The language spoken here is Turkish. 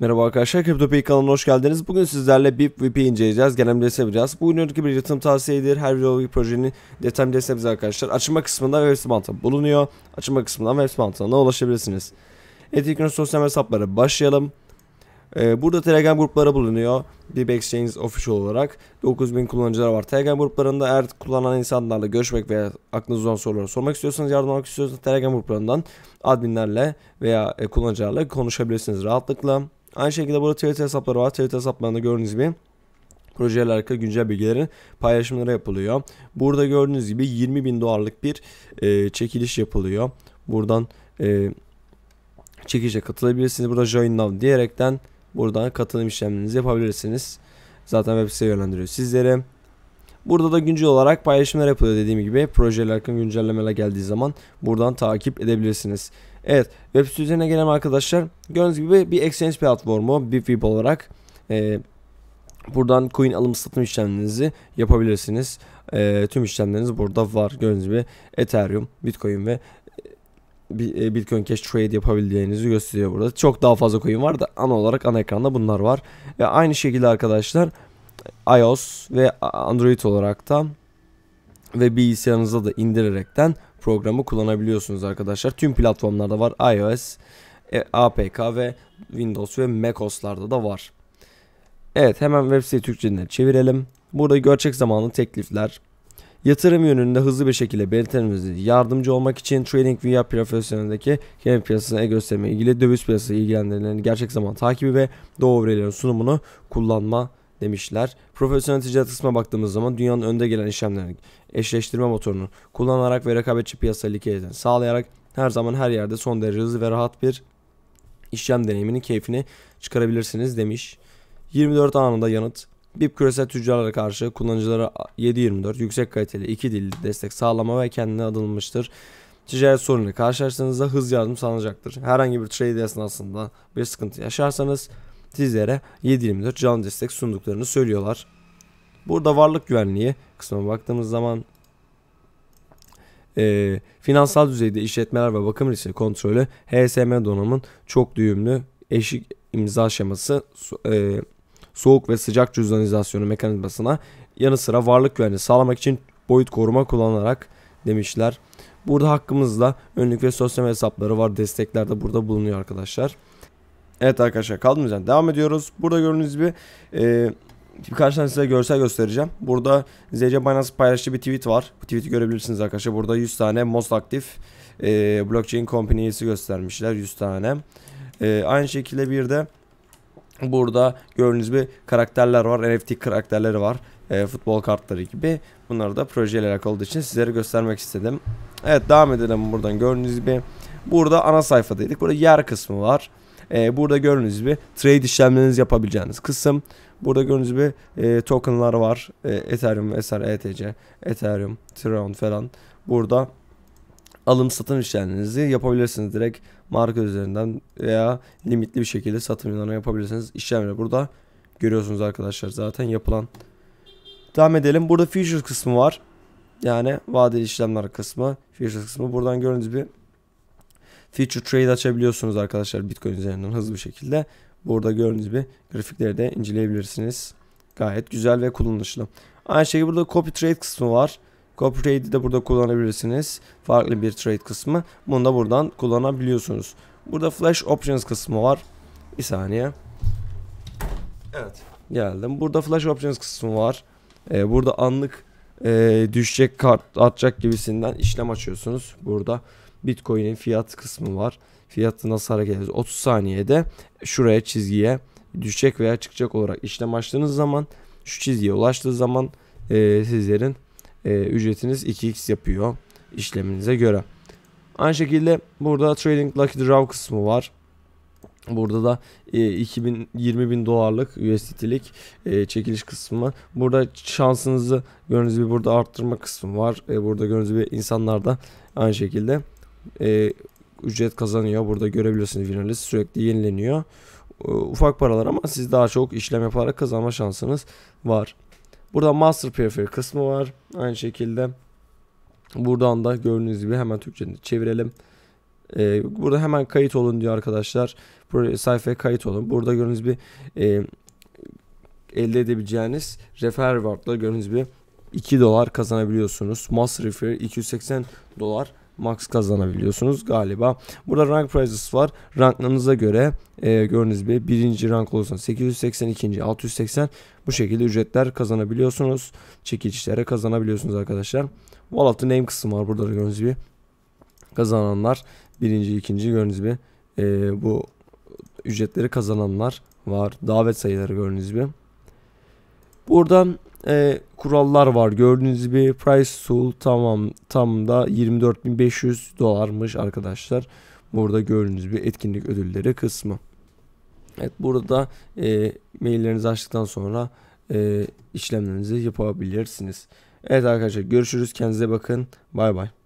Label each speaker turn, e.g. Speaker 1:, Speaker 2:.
Speaker 1: Merhaba arkadaşlar, CryptoPay kanalına hoş geldiniz. Bugün sizlerle BIP VP inceleyeceğiz, genel yapacağız. Bu üründeki bir yatırım tavsiyedir. Her video bir projenin detaylı bilgisini arkadaşlar. Açılma kısmında web sitesi bulunuyor. Açılma kısmından web sitesi'ne ulaşabilirsiniz. Ethereum sosyal hesaplara başlayalım. Ee, burada Telegram grupları bulunuyor. BIP Exchange Official olarak 9000 kullanıcılar var. Telegram gruplarında eğer kullanan insanlarla görüşmek veya aklınızda olan soruları sormak istiyorsanız, yardım almak istiyorsanız Telegram gruplarından adminlerle veya e, kullanıcılarla konuşabilirsiniz rahatlıkla. Aynı şekilde burada Twitter hesapları var. Twitter hesaplarında gördüğünüz gibi projeler hakkında güncel bilgilerin paylaşımları yapılıyor. Burada gördüğünüz gibi 20 bin dolarlık bir e, çekiliş yapılıyor. Buradan e, çekilişe katılabilirsiniz. Burada join now diyerekten buradan katılım işlemlerinizi yapabilirsiniz. Zaten web siteye yönlendiriyor sizlere. Burada da güncel olarak paylaşımlar yapılıyor dediğim gibi. Projeler hakkında güncellemeler geldiği zaman buradan takip edebilirsiniz. Evet web sitesi üzerine gelen arkadaşlar gördüğünüz gibi bir exchange platformu bir Bitwip olarak e, buradan coin alım satım işlemlerinizi yapabilirsiniz. E, tüm işlemleriniz burada var gördüğünüz gibi Ethereum, Bitcoin ve e, e Bitcoin Cash Trade yapabildiğinizi gösteriyor burada. Çok daha fazla coin var da ana olarak ana ekranda bunlar var. Ve aynı şekilde arkadaşlar iOS ve Android olarak da ve bilgisayarınıza da indirerekten programı kullanabiliyorsunuz arkadaşlar. Tüm platformlarda var. iOS, e, APK ve Windows ve MacOS'larda da var. Evet hemen web site Türkçe'ne çevirelim. Burada gerçek zamanlı teklifler, yatırım yönünde hızlı bir şekilde belirtmemize yardımcı olmak için Trading TradingView profesyoneldeki kendi piyasasına gösterme ilgili döviz piyasası ilgilenenlerin gerçek zaman takibi ve doğru verilerin sunumunu kullanma demişler. Profesyonel ticaret kısmına baktığımız zaman dünyanın önde gelen işlemlerini eşleştirme motorunu kullanarak ve rekabetçi piyasa likiditesini sağlayarak her zaman her yerde son derece hızlı ve rahat bir işlem deneyiminin keyfini çıkarabilirsiniz demiş. 24 anında yanıt. BIP küresel tüccarlara karşı kullanıcılara 7-24 yüksek kaliteli iki dilli destek sağlama ve kendine adılmıştır. Ticaret sorunuyla karşılaştığınızda hız yardım sağlanacaktır. Herhangi bir trade esnasında bir sıkıntı yaşarsanız sizlere 7.24 canlı destek sunduklarını söylüyorlar. Burada varlık güvenliği kısmına baktığımız zaman e, finansal düzeyde işletmeler ve bakım riski kontrolü HSM donanımın çok düğümlü eşik imza şeması e, soğuk ve sıcak cüzdanizasyonu mekanizmasına yanı sıra varlık güvenliği sağlamak için boyut koruma kullanarak demişler. Burada hakkımızda önlük ve sosyal hesapları var. Destekler de burada bulunuyor arkadaşlar. Evet arkadaşlar kaldığımız yerden devam ediyoruz. Burada gördüğünüz gibi e, birkaç tane size görsel göstereceğim. Burada ZC Binance paylaştığı bir tweet var. Bu tweet'i görebilirsiniz arkadaşlar. Burada 100 tane most aktif e, blockchain company'si göstermişler. 100 tane. E, aynı şekilde bir de burada gördüğünüz gibi karakterler var. NFT karakterleri var. E, futbol kartları gibi. Bunları da projeyle alakalı için sizlere göstermek istedim. Evet devam edelim buradan. Gördüğünüz gibi burada ana sayfadaydık. Burada yer kısmı var. E, burada gördüğünüz gibi trade işlemleriniz yapabileceğiniz kısım. Burada gördüğünüz gibi e, tokenlar var. E, Ethereum vesaire ETC, Ethereum, Tron falan. Burada alım satım işlemlerinizi yapabilirsiniz. Direkt marka üzerinden veya limitli bir şekilde satımlarını yapabilirsiniz. İşlemleri burada görüyorsunuz arkadaşlar zaten yapılan. Devam edelim. Burada futures kısmı var. Yani vadeli işlemler kısmı, futures kısmı. Buradan gördüğünüz gibi future trade açabiliyorsunuz arkadaşlar Bitcoin üzerinden hızlı bir şekilde. Burada gördüğünüz gibi grafikleri de inceleyebilirsiniz. Gayet güzel ve kullanışlı. Aynı şekilde burada copy trade kısmı var. Copy trade'i de burada kullanabilirsiniz. Farklı bir trade kısmı. Bunu da buradan kullanabiliyorsunuz. Burada flash options kısmı var. Bir saniye. Evet. Geldim. Burada flash options kısmı var. Ee, burada anlık e, düşecek kart atacak gibisinden işlem açıyorsunuz. Burada Bitcoin'in fiyat kısmı var. Fiyatı nasıl hareket ediyor? 30 saniyede şuraya çizgiye düşecek veya çıkacak olarak işlem açtığınız zaman şu çizgiye ulaştığı zaman e, sizlerin e, ücretiniz 2x yapıyor işleminize göre. Aynı şekilde burada Trading Lucky Draw kısmı var. Burada da e, 2000 20 bin dolarlık USDT'lik e, çekiliş kısmı. Burada şansınızı gördüğünüz gibi burada arttırma kısmı var. E, burada gördüğünüz gibi insanlar da aynı şekilde e, ücret kazanıyor. Burada görebilirsiniz finalist sürekli yenileniyor. E, ufak paralar ama siz daha çok işlem yaparak kazanma şansınız var. Burada Master Periphery kısmı var. Aynı şekilde buradan da gördüğünüz gibi hemen Türkçe'de çevirelim. E, burada hemen kayıt olun diyor arkadaşlar. buraya Sayfaya kayıt olun. Burada gördüğünüz bir e, elde edebileceğiniz refer reward'la gördüğünüz gibi 2 dolar kazanabiliyorsunuz. Master Refer 280 dolar max kazanabiliyorsunuz galiba. Burada rank prizes var. Ranklarınıza göre e, gördüğünüz gibi birinci rank olursa 882. 680 bu şekilde ücretler kazanabiliyorsunuz. Çekilişlere kazanabiliyorsunuz arkadaşlar. Wall of the name kısmı var burada gördüğünüz gibi. Kazananlar birinci, ikinci gördüğünüz gibi e, bu ücretleri kazananlar var. Davet sayıları gördüğünüz gibi. Burada e, kurallar var. Gördüğünüz gibi price tool tamam tam da 24.500 dolarmış arkadaşlar. Burada gördüğünüz bir etkinlik ödülleri kısmı. Evet burada e, maillerinizi açtıktan sonra e, işlemlerinizi yapabilirsiniz. Evet arkadaşlar görüşürüz. Kendinize bakın. Bay bay.